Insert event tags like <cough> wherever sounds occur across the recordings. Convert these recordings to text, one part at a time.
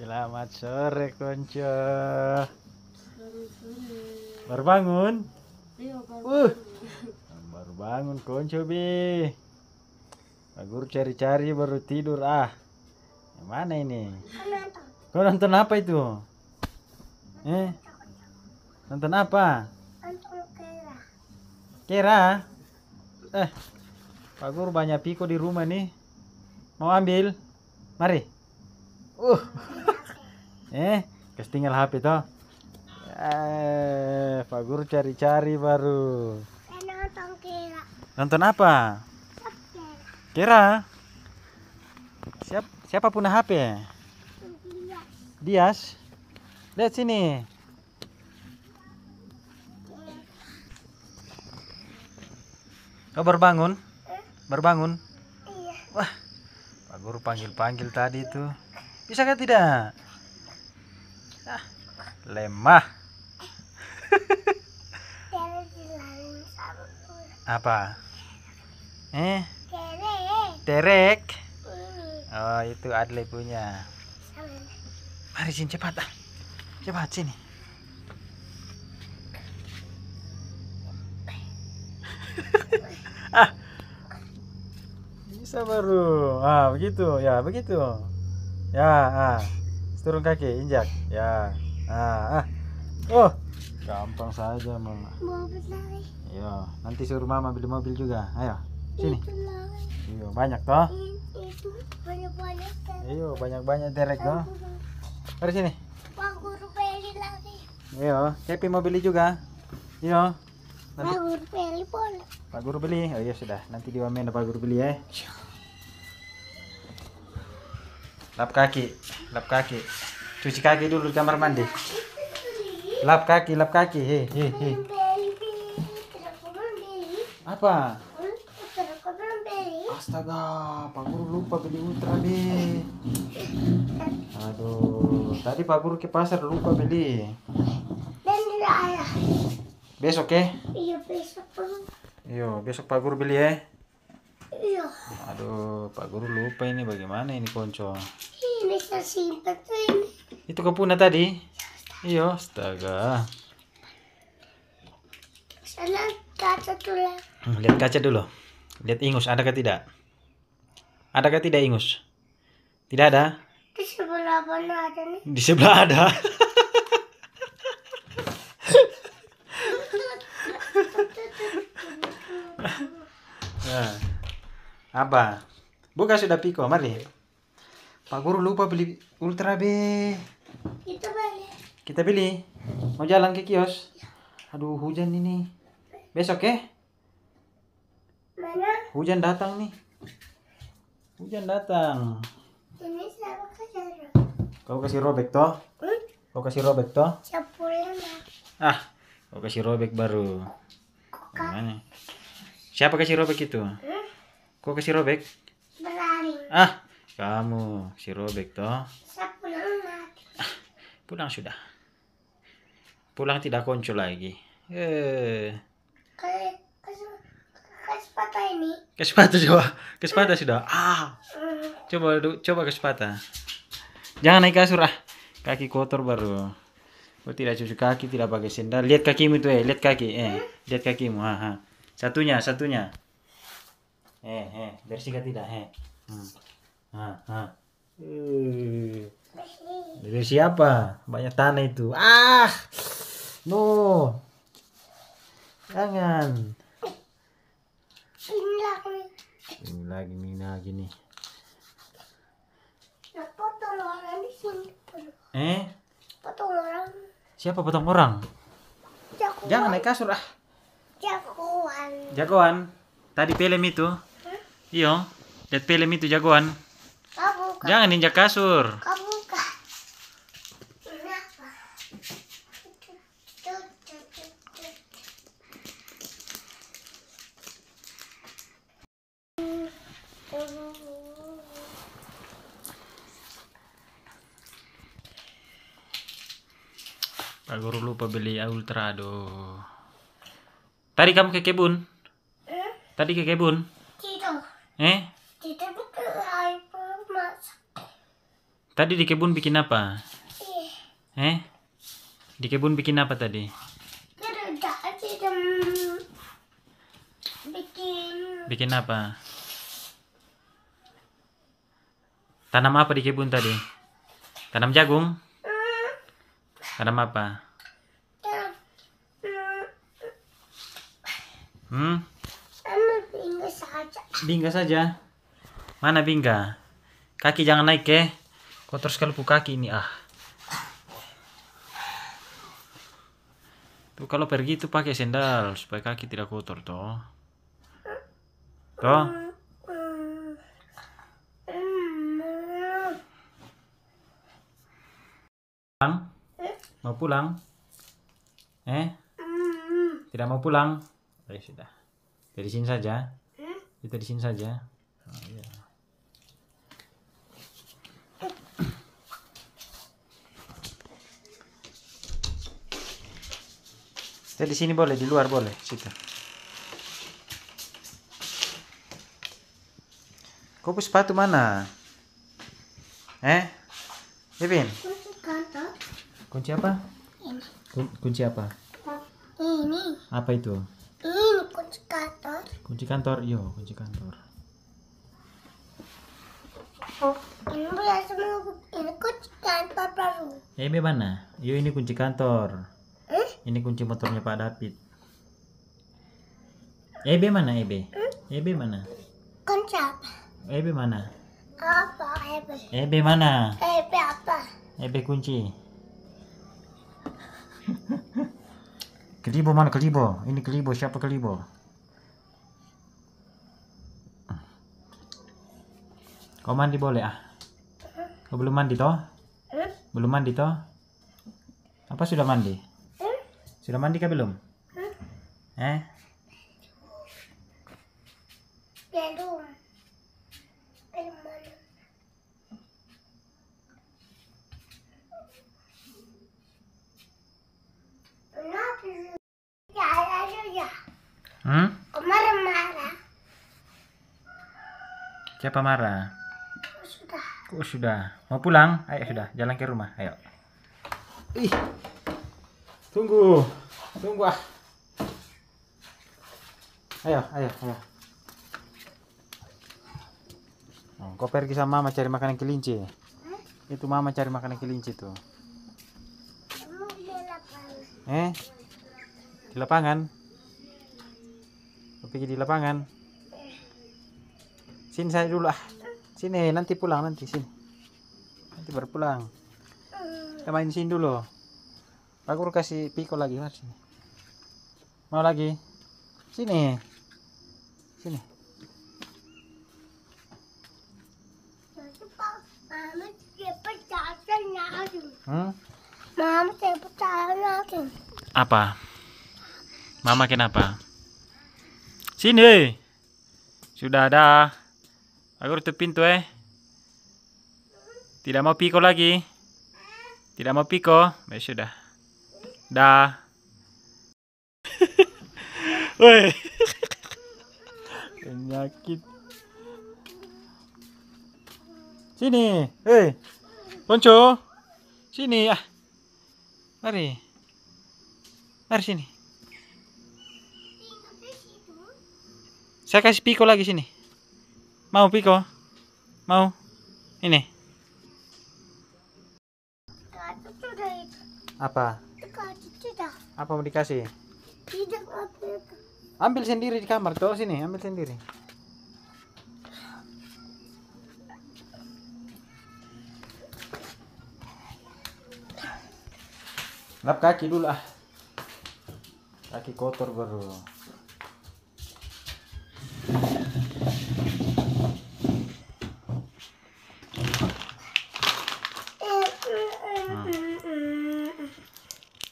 Selamat sore konco. Baru bangun? Iya, uh. Baru bangun konco bi. Bagur cari-cari baru tidur ah. Yang mana ini? Kau nonton apa itu? Eh? Nonton apa? Nonton kera. Kera? Eh. Bagur banyak piko di rumah nih. Mau ambil? Mari. Uh eh kes tinggal HP toh eh Pak Guru cari-cari baru eh, nonton kira nonton apa kira siap siapa punya HP Dias lihat sini kau oh, berbangun berbangun iya. wah Pak Guru panggil-panggil tadi itu bisa kan tidak lemah <laughs> apa eh derek oh itu adli punya mari sini cepat ah cepat sini <laughs> ah bisa baru ah begitu ya begitu ya ah turun kaki injak ya ah, ah. oh gampang saja mama iya nanti suruh mama beli mobil juga ayo sini iya banyak toh iya banyak banyak derek toh dari sini iya kepi mau beli juga iya Pak Guru beli, Pak Guru beli. Oh iya sudah, nanti diwamen Pak Guru beli ya lap kaki lap kaki cuci kaki dulu di kamar mandi lap kaki lap kaki hei hei hei apa astaga pak guru lupa beli ultra be aduh tadi pak guru ke pasar lupa beli besok ya iya besok iya besok pak guru beli ya eh? Aduh, Pak Guru lupa ini bagaimana ini konco. Ini saya tuh ini. Itu kepuna tadi? Iya, astaga. Sana kaca dulu. Lihat kaca dulu. Lihat ingus ada ke tidak? ada ke tidak ingus? Tidak ada. Di sebelah mana ada nih? Di sebelah ada. yeah. Apa? Buka sudah Piko, mari. Pak Guru lupa beli Ultra B. Kita beli. Kita beli. Mau jalan ke kios? Aduh, hujan ini. Besok ya? Mana? Hujan datang nih. Hujan datang. Ini siapa kasih robek? Kau kasih robek toh? Hmm? Kau kasih robek toh? Siapa? Ah, kau kasih robek baru. Mana? Siapa kasih robek itu? Hmm? Kok kasih robek? Berani. Ah, kamu si robek toh? Saya pulang Ah, pulang sudah. Pulang tidak kunci lagi. Eh. Ke sepatu ini. Ke sepatu ah. hmm. coba. Ke sudah. Ah. Coba coba ke Jangan naik kasur ah. Kaki kotor baru. Oh, tidak cuci kaki, tidak pakai sendal. Lihat kakimu tuh, eh. Lihat kaki, eh. Hmm? Lihat kakimu. Ha, ah, ah. ha. Satunya, satunya. है है दर्शी का तीरा है हाँ हाँ dari siapa banyak tanah itu ah no jangan ini lagi ini lagi ini lagi nih nah, potong orang di eh potong orang siapa potong orang jagoan. jangan naik kasur ah jagoan jagoan tadi film itu Iya, lihat film itu jagoan. Kabuka. Jangan injak kasur. Kabuka. Pak Guru lupa beli Ultrado. Tadi kamu ke kebun? Eh? Tadi ke kebun? Eh? Tadi di kebun bikin apa? Iya. Eh? Di kebun bikin apa tadi? Bikin. Bikin apa? Tanam apa di kebun tadi? Tanam jagung? Hmm. Tanam apa? Hmm? Bingga saja. Mana Bingga? Kaki jangan naik ya. Kotor sekali pu kaki ini ah. Tuh kalau pergi tuh pakai sendal supaya kaki tidak kotor toh. Toh. Pulang? Mau pulang? Eh? Tidak mau pulang? sudah. Dari sini saja kita di sini saja ah, iya. kita di sini boleh di luar boleh situ kau sepatu mana eh Kevin kunci apa kunci apa ini apa itu kunci kantor yo kunci kantor ya, ini kunci kantor baru eh mana yo ini kunci kantor eh? ini kunci motornya Pak David ini mana Ebe? Hmm? mana? Kunci apa? Ebe mana? Apa Ebe? Ebe mana? Ebe apa? Ebe kunci. <laughs> kelibo mana kelibo? Ini kelibo siapa kelibo? Kau mandi boleh ah? Kau belum mandi toh? Belum mandi toh? Apa sudah mandi? Sudah mandi kah belum? Eh? Belum. Ya. Hmm? Kemarin marah. Siapa marah? Oh, sudah. Mau pulang? Ayo sudah, jalan ke rumah. Ayo. Ih. Tunggu. Tunggu ah. Ayo, ayo, ayo. Oh, kau pergi sama mama cari makanan kelinci. Hmm? Itu mama cari makanan kelinci tuh. Eh? Di lapangan. Kau pergi di lapangan. Eh. Sini saya dulu ah. Sini, nanti pulang nanti sini. Nanti baru pulang. Kita main sini dulu. Aku kasih piko lagi mas sini. Mau lagi? Sini. Sini. Hmm? Mama Apa? Mama kenapa? Sini. Sudah ada. Aku tutup pintu eh. Tidak mau piko lagi. Tidak mau piko. Baik ya sudah. Dah. <laughs> Woi. Penyakit. Sini. Hei. Ponco. Sini ya. Mari. Mari sini. Saya kasih piko lagi sini. Mau Piko? Mau? Ini. Apa? Apa mau dikasih? Ambil sendiri di kamar tuh sini, ambil sendiri. Lap kaki dulu ah. Kaki kotor baru.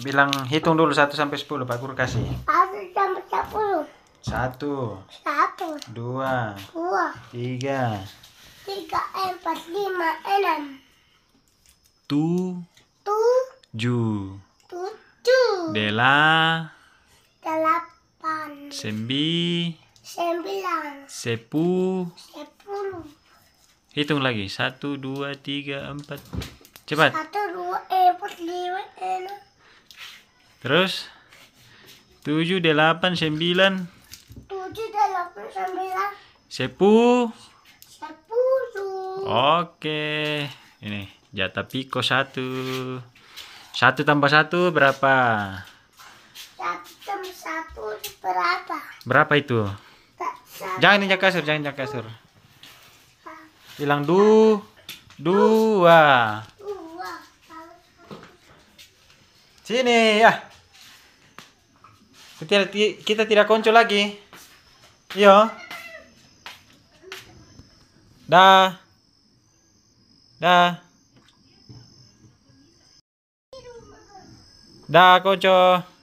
Bilang hitung dulu 1 sampai 10 Pak Guru kasih. 1 sampai 10. 1. 1. 2. 2. 3. 3 4 5 6. Tu. 7 Tujuh. Dela. Delapan. Sembi. Sembilan. Sepuluh. Sepuluh. Hitung lagi. Satu, dua, tiga, empat. Cepat. Satu, dua, empat, lima, enam. Terus 7 8 9 7 8 9 Sepu Sepuluh Oke Ini jatah piko satu Satu tambah satu berapa? Satu tambah satu berapa? Berapa itu? Jangan injak kasur, jangan injak kasur Hilang du Dua Dua Sini ya kita, kita tidak konco lagi. yo, Dah. Dah. Dah konco.